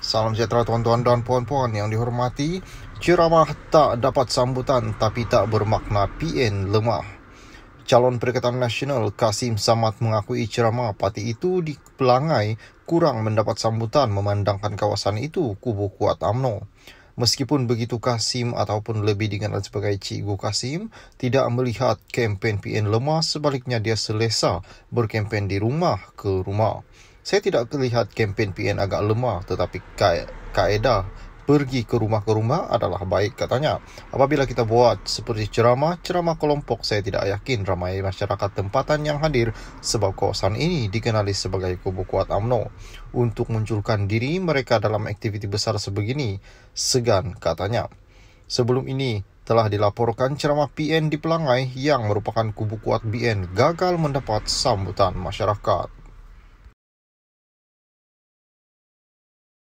Salam sejahtera tuan-tuan dan puan-puan yang dihormati. Ceramah tak dapat sambutan tapi tak bermakna PN lemah. Calon Perikatan Nasional Kasim Samad mengakui ceramah parti itu di Pelangai kurang mendapat sambutan memandangkan kawasan itu kubu kuat AMNO. Meskipun begitu Kasim ataupun lebih dikenal sebagai Cikgu Kasim tidak melihat kempen PN lemah sebaliknya dia selesa berkempen di rumah ke rumah saya tidak melihat kempen PN agak lemah tetapi ka- kaedah pergi ke rumah ke rumah adalah baik katanya. Apabila kita buat seperti ceramah, ceramah kelompok saya tidak yakin ramai masyarakat tempatan yang hadir sebab kawasan ini dikenali sebagai kubu kuat UMNO. Untuk munculkan diri mereka dalam aktiviti besar sebegini, segan katanya. Sebelum ini, telah dilaporkan ceramah PN di Pelangai yang merupakan kubu kuat BN gagal mendapat sambutan masyarakat.